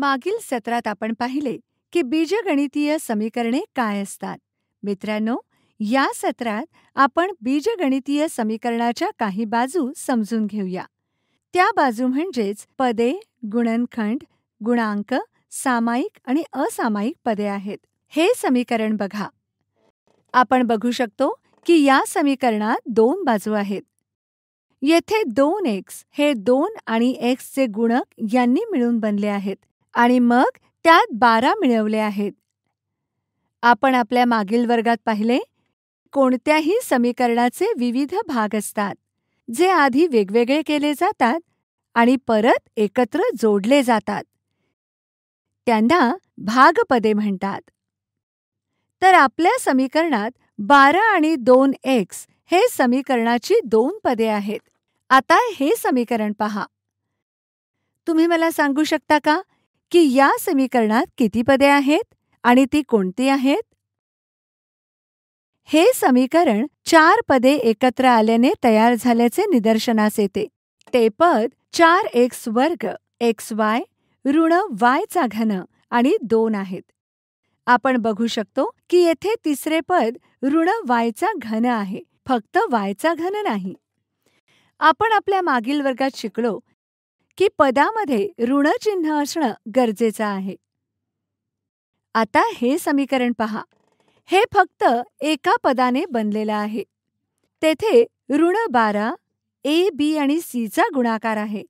मागील सत्रात आपण पाहिले की बीजगणितीय समीकरणे काय असतात मित्रांनो या सत्रात आपण बीजगणितीय समीकरणाच्या काही बाजू समजून घेऊया त्या बाजू म्हणजेच पदे गुणनखंड गुणांक सामायिक आणि असामायिक पदे आहेत हे समीकरण बघा आपण बघू शकतो की या समीकरणात दोन बाजू आहेत येथे दोन एक्स हे दोन आणि एक्सचे गुणक यांनी मिळून बनले आहेत आणि मग त्यात बारा मिळवले आहेत आपण आपल्या मागील वर्गात पाहिले कोणत्याही समीकरणाचे विविध भाग असतात जे आधी वेगवेगळे केले जातात आणि परत एकत्र जोडले जातात त्यांना भागपदे म्हणतात तर आपल्या समीकरणात बारा आणि दोन एक्स हे समीकरणाची दोन पदे आहेत आता हे समीकरण पहा तुम्ही मला सांगू शकता का की या समीकरणात किती पदे आहेत आणि ती कोणती आहेत हे समीकरण चार पदे एकत्र आल्याने तयार झाल्याचे निदर्शनास येते ते पद चार एक्स वर्ग एक्स वाय ऋण वायचा घन आणि दोन आहेत आपण बघू शकतो की येथे तिसरे पद ऋण वायचा घन आहे फक्त वायचा घन नाही आपण आपल्या मागील वर्गात शिकलो की पदामध्ये ऋणचिन्ह असणं गरजेचं आहे आता हे समीकरण पहा हे फक्त एका पदाने बनलेलं आहे तेथे ऋण बारा ए बी आणि सीचा गुणाकार आहे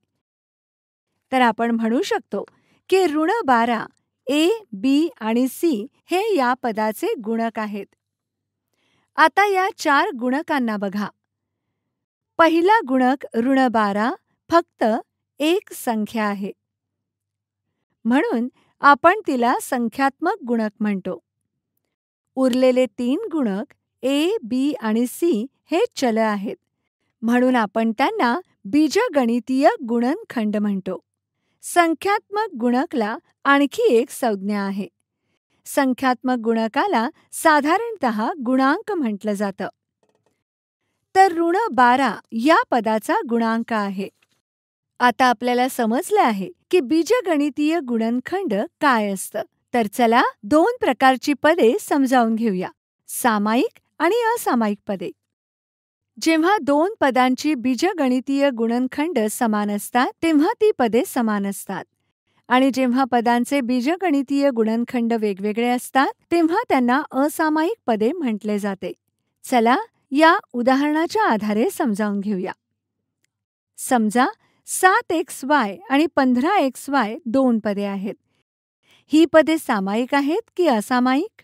तर आपण म्हणू शकतो की ऋण बारा ए बी आणि सी हे या पदाचे गुणक आहेत आता या चार गुणकांना बघा पहिला गुणक ऋण बारा फक्त एक संख्या आहे म्हणून आपण तिला संख्यात्मक गुणक म्हणतो उरलेले तीन गुणक ए बी आणि सी हे चल आहेत म्हणून आपण त्यांना बीजगणितीय गुणनखंड म्हणतो संख्यात्मक गुणकला आणखी एक संज्ञा आहे संख्यात्मक गुणकाला साधारणत गुणांक म्हटलं जातं तर ऋण बारा या पदाचा गुणांक आहे आता आपल्याला समजलं आहे की बीजगणितीय गुणनखंड काय असतं तर चला दोन प्रकारची पदे समजावून घेऊया सामायिक आणि असामायिक पदे जेव्हा दोन पदांची बीजगणितीय गुणनखंड समान असतात तेव्हा ती पदे समान असतात आणि जेव्हा पदांचे बीजगणितीय गुणनखंड वेगवेगळे असतात तेव्हा त्यांना असामायिक पदे म्हटले जाते चला या उदाहरणाच्या आधारे समजावून घेऊया समजा सात एक्स वाय आणि पंधरा एक्स वाय दोन पदे आहेत ही पदे सामायिक आहेत की असामायिक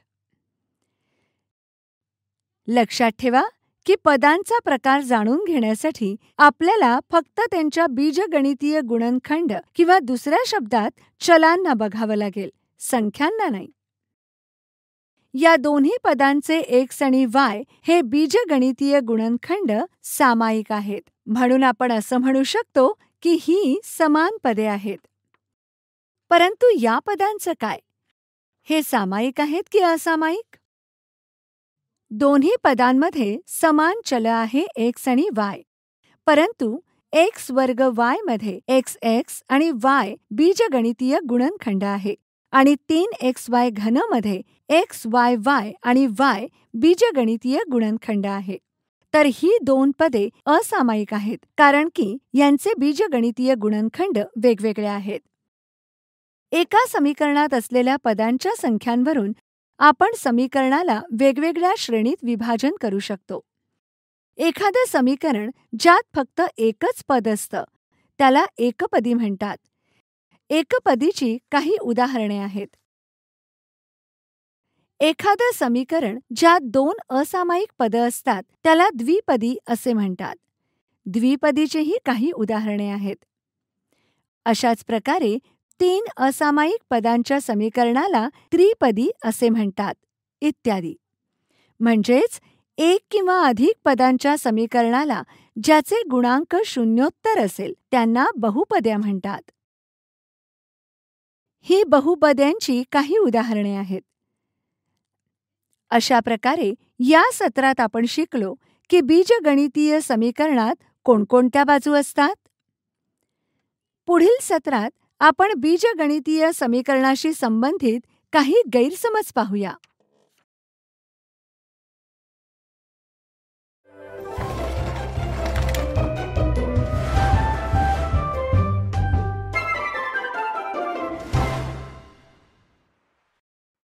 लक्षात ठेवा की पदांचा प्रकार जाणून घेण्यासाठी आपल्याला फक्त त्यांच्या बीजगणितीय गुणनखंड किंवा दुसऱ्या शब्दात चलांना बघावं लागेल संख्यांना नाही या दोन्ही पदांचे एक्स आणि वाय हे बीजगणितीय गुणनखंड सामायिक आहेत म्हणून आपण असं म्हणू शकतो की ही समान पदे आहेत परंतु या पदांचं काय हे सामायिक आहेत की असामायिक दोन्ही पदांमध्ये समान चल आहे एक्स आणि वाय परंतु एक्स वर्ग वाय मध्ये एक्स एक्स आणि वाय बीजगणितीय गुणनखंड आहे आणि तीन एक्स वाय घन मध्ये एक्स वाय वाय आणि वाय बीजगणितीय गुणनखंड आहे तर ही दोन पदे असामायिक आहेत कारण की यांचे बीजगणितीय गुणनखंड वेगवेगळे आहेत एका समीकरणात असलेल्या पदांच्या संख्यांवरून आपण समीकरणाला वेगवेगळ्या श्रेणीत विभाजन करू शकतो एखादं समीकरण ज्यात फक्त एकच पद असतं त्याला एकपदी म्हणतात एकपदीची काही उदाहरणे आहेत एखादं समीकरण ज्यात दोन असामायिक पदं असतात त्याला द्विपदी असे म्हणतात द्विपदीचेही काही उदाहरणे आहेत अशाच प्रकारे तीन असामायिक पदांच्या समीकरणाला त्रिपदी असे म्हणतात इत्यादी म्हणजेच एक किंवा अधिक पदांच्या समीकरणाला ज्याचे गुणांक शून्योत्तर असेल त्यांना बहुपद्या म्हणतात ही बहुपद्यांची काही उदाहरणे आहेत अशा प्रकारे या सत्रात आपण शिकलो की बीजगणितीय समीकरणात कोणकोणत्या बाजू असतात पुढील सत्रात आपण बीजगणितीय समीकरणाशी संबंधित काही गैरसमज पाहूया